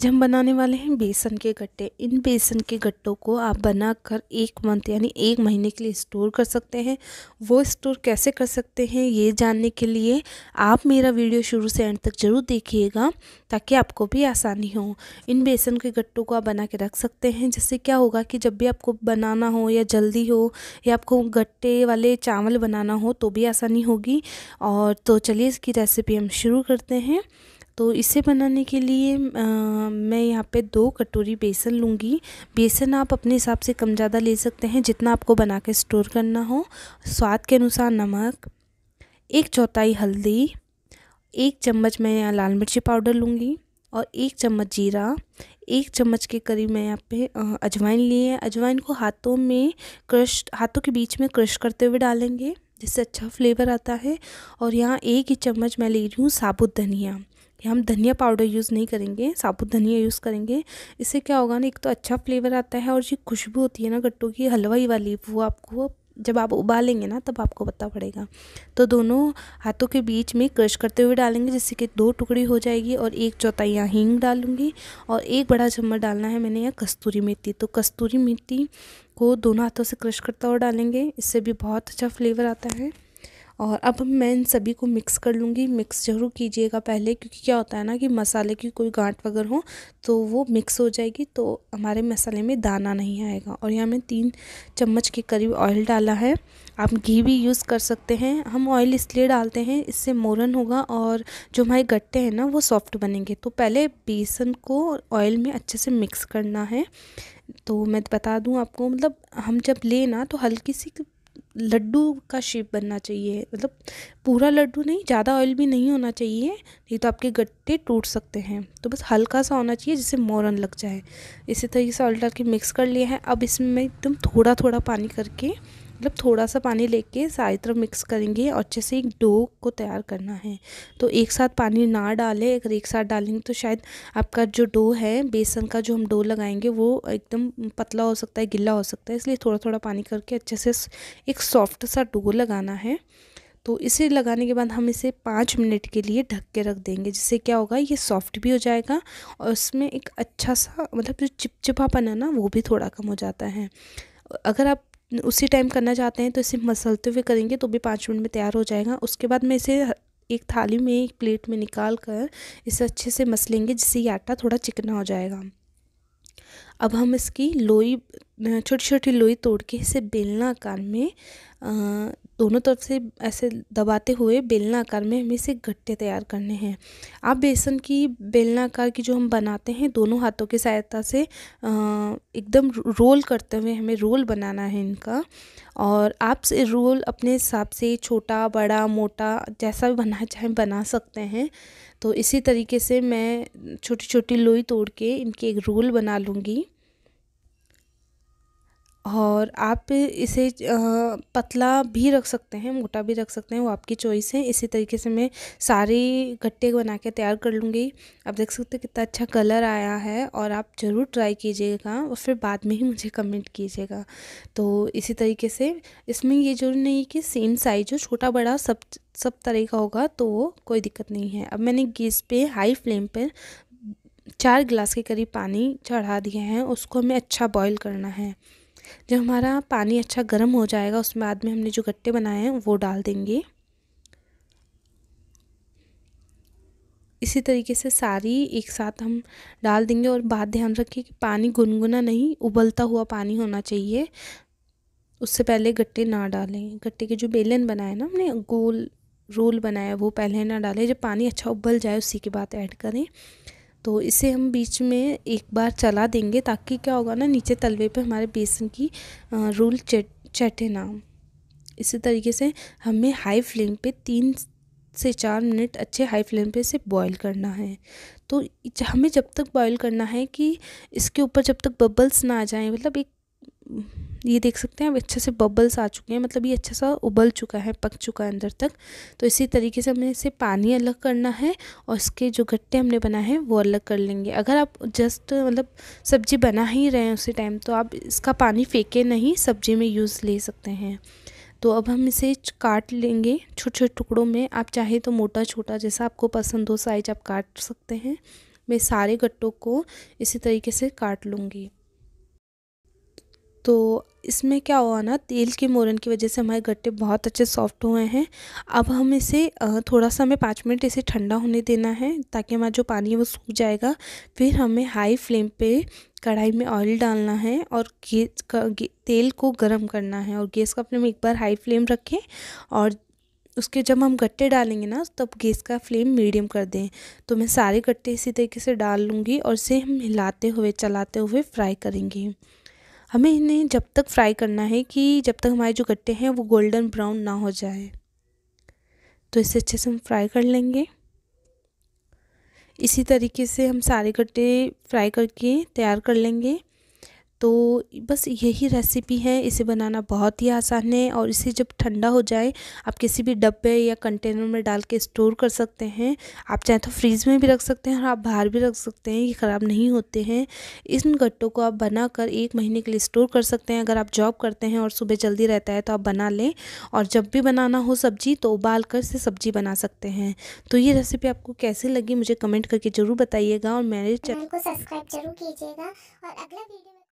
आज हम बनाने वाले हैं बेसन के गट्टे इन बेसन के गट्टों को आप बनाकर एक मंथ यानी एक महीने के लिए स्टोर कर सकते हैं वो स्टोर कैसे कर सकते हैं ये जानने के लिए आप मेरा वीडियो शुरू से एंड तक ज़रूर देखिएगा ताकि आपको भी आसानी हो इन बेसन के गट्टों को आप बना के रख सकते हैं जिससे क्या होगा कि जब भी आपको बनाना हो या जल्दी हो या आपको गट्टे वाले चावल बनाना हो तो भी आसानी होगी और तो चलिए इसकी रेसिपी हम शुरू करते हैं तो इसे बनाने के लिए आ, मैं यहाँ पे दो कटोरी बेसन लूँगी बेसन आप अपने हिसाब से कम ज़्यादा ले सकते हैं जितना आपको बना के स्टोर करना हो स्वाद के अनुसार नमक एक चौथाई हल्दी एक चम्मच मैं यहाँ लाल मिर्ची पाउडर लूँगी और एक चम्मच जीरा एक चम्मच के करीब मैं यहाँ पे अजवाइन लिए है अजवाइन को हाथों में क्रश हाथों के बीच में क्रश करते हुए डालेंगे जिससे अच्छा फ्लेवर आता है और यहाँ एक ही चम्मच मैं ले रही हूँ साबुत धनिया कि हम धनिया पाउडर यूज़ नहीं करेंगे साबुत धनिया यूज़ करेंगे इससे क्या होगा ना एक तो अच्छा फ्लेवर आता है और जो खुशबू होती है ना गट्टू की हलवाई वाली वो आपको जब आप उबालेंगे ना तब आपको पता पड़ेगा तो दोनों हाथों के बीच में क्रश करते हुए डालेंगे जिससे कि दो टुकड़ी हो जाएगी और एक चौथाई यहाँ हींग डालूंगी और एक बड़ा चम्मच डालना है मैंने यहाँ कस्तूरी मेथी तो कस्तूरी मेथी को दोनों हाथों से क्रश करता हुआ डालेंगे इससे भी बहुत अच्छा फ्लेवर आता है और अब मैं इन सभी को मिक्स कर लूँगी मिक्स ज़रूर कीजिएगा पहले क्योंकि क्या होता है ना कि मसाले की कोई गांठ वगैरह हो तो वो मिक्स हो जाएगी तो हमारे मसाले में दाना नहीं आएगा और यहाँ मैं तीन चम्मच के करीब ऑयल डाला है आप घी भी यूज़ कर सकते हैं हम ऑयल इसलिए डालते हैं इससे मोरन होगा और जो हमारे गट्टे हैं ना वो सॉफ्ट बनेंगे तो पहले बेसन को ऑयल में अच्छे से मिक्स करना है तो मैं बता दूं आपको मतलब हम जब ना तो हल्की सी लड्डू का शेप बनना चाहिए मतलब पूरा लड्डू नहीं ज़्यादा ऑयल भी नहीं होना चाहिए नहीं तो आपके गट्टे टूट सकते हैं तो बस हल्का सा होना चाहिए जिससे मोरन लग जाए इसी तरीके से ऑयल डाल के मिक्स कर लिया है अब इसमें मैं एकदम थोड़ा थोड़ा पानी करके मतलब थोड़ा सा पानी लेके सारी तरफ मिक्स करेंगे और अच्छे से एक डो को तैयार करना है तो एक साथ पानी ना डालें अगर एक साथ डालेंगे तो शायद आपका जो डो है बेसन का जो हम डो लगाएंगे वो एकदम पतला हो सकता है गिल्ला हो सकता है इसलिए थोड़ा थोड़ा पानी करके अच्छे से एक सॉफ्ट सा डो लगाना है तो इसे लगाने के बाद हम इसे पाँच मिनट के लिए ढक के रख देंगे जिससे क्या होगा ये सॉफ्ट भी हो जाएगा और इसमें एक अच्छा सा मतलब जो चिपचिपापन है ना वो भी थोड़ा कम हो जाता है अगर आप उसी टाइम करना चाहते हैं तो इसे मसलते हुए करेंगे तो भी पाँच मिनट में तैयार हो जाएगा उसके बाद मैं इसे एक थाली में एक प्लेट में निकाल कर इसे अच्छे से मसलेंगे जिससे ये आटा थोड़ा चिकना हो जाएगा अब हम इसकी लोई छोटी छोटी लोई तोड़ के इसे बेलना आकार में दोनों तरफ से ऐसे दबाते हुए बेलना आकार में हमें इसे गट्टे तैयार करने हैं आप बेसन की बेलना आकार की जो हम बनाते हैं दोनों हाथों की सहायता से एकदम रोल करते हुए हमें रोल बनाना है इनका और आप से रोल अपने हिसाब से छोटा बड़ा मोटा जैसा भी बनाना चाहे बना सकते हैं तो इसी तरीके से मैं छोटी छोटी लोई तोड़ के इनके एक रोल बना लूँगी और आप इसे पतला भी रख सकते हैं मोटा भी रख सकते हैं वो आपकी चॉइस है इसी तरीके से मैं सारे गट्टे बना के तैयार कर लूँगी आप देख सकते हैं कितना अच्छा कलर आया है और आप ज़रूर ट्राई कीजिएगा और फिर बाद में ही मुझे कमेंट कीजिएगा तो इसी तरीके से इसमें ये जरूर नहीं कि सेम साइज हो छोटा बड़ा सब सब तरह का होगा तो वो कोई दिक्कत नहीं है अब मैंने गैस पर हाई फ्लेम पर चार गिलास के करीब पानी चढ़ा दिया है उसको हमें अच्छा बॉयल करना है जब हमारा पानी अच्छा गर्म हो जाएगा उसमें बाद में हमने जो गट्टे बनाए हैं वो डाल देंगे इसी तरीके से सारी एक साथ हम डाल देंगे और बात ध्यान रखिए कि पानी गुनगुना नहीं उबलता हुआ पानी होना चाहिए उससे पहले गट्टे ना डालें गट्टे के जो बेलन बनाए ना हमने गोल रोल बनाया वो पहले ना डालें जब पानी अच्छा उबल जाए उसी के बाद ऐड करें तो इसे हम बीच में एक बार चला देंगे ताकि क्या होगा ना नीचे तलवे पे हमारे बेसन की रोल चट चटे ना इसी तरीके से हमें हाई फ्लेम पे तीन से चार मिनट अच्छे हाई फ्लेम पे इसे बॉईल करना है तो हमें जब तक बॉईल करना है कि इसके ऊपर जब तक बबल्स ना आ जाएं मतलब एक ये देख सकते हैं अब अच्छे से बबल्स आ चुके हैं मतलब ये अच्छा सा उबल चुका है पक चुका है अंदर तक तो इसी तरीके से हमें इसे पानी अलग करना है और इसके जो गट्टे हमने बनाए हैं वो अलग कर लेंगे अगर आप जस्ट मतलब सब्ज़ी बना ही रहे हैं उसी टाइम तो आप इसका पानी फेंके नहीं सब्ज़ी में यूज़ ले सकते हैं तो अब हम इसे काट लेंगे छोटे छोटे टुकड़ों में आप चाहे तो मोटा छोटा जैसा आपको पसंद हो साइज आप काट सकते हैं मैं सारे गट्टों को इसी तरीके से काट लूँगी तो इसमें क्या हुआ ना तेल के मोरन की वजह से हमारे गट्टे बहुत अच्छे सॉफ्ट हुए हैं अब हम इसे थोड़ा सा हमें पाँच मिनट इसे ठंडा होने देना है ताकि हमारा जो पानी है वो सूख जाएगा फिर हमें हाई फ्लेम पे कढ़ाई में ऑयल डालना है और गैस का तेल को गर्म करना है और गैस का फ्लेम एक बार हाई फ्लेम रखें और उसके जब हम गट्टे डालेंगे ना तब गैस का फ्लेम मीडियम कर दें तो मैं सारे गट्टे इसी तरीके से डाल लूँगी और इसे हम हिलाते हुए चलाते हुए फ्राई करेंगे हमें इन्हें जब तक फ्राई करना है कि जब तक हमारे जो गट्टे हैं वो गोल्डन ब्राउन ना हो जाए तो इसे अच्छे से हम फ्राई कर लेंगे इसी तरीके से हम सारे गट्टे फ्राई करके तैयार कर लेंगे तो बस यही रेसिपी है इसे बनाना बहुत ही आसान है और इसे जब ठंडा हो जाए आप किसी भी डब्बे या कंटेनर में डाल के स्टोर कर सकते हैं आप चाहे तो फ्रीज में भी रख सकते हैं और आप बाहर भी रख सकते हैं ये ख़राब नहीं होते हैं इन गट्टों को आप बना कर एक महीने के लिए स्टोर कर सकते हैं अगर आप जॉब करते हैं और सुबह जल्दी रहता है तो आप बना लें और जब भी बनाना हो सब्जी तो उबाल कर से सब्जी बना सकते हैं तो ये रेसिपी आपको कैसी लगी मुझे कमेंट करके ज़रूर बताइएगा और मेरे चैनल को सब्सक्राइब जरूर कीजिएगा और अगला वीडियो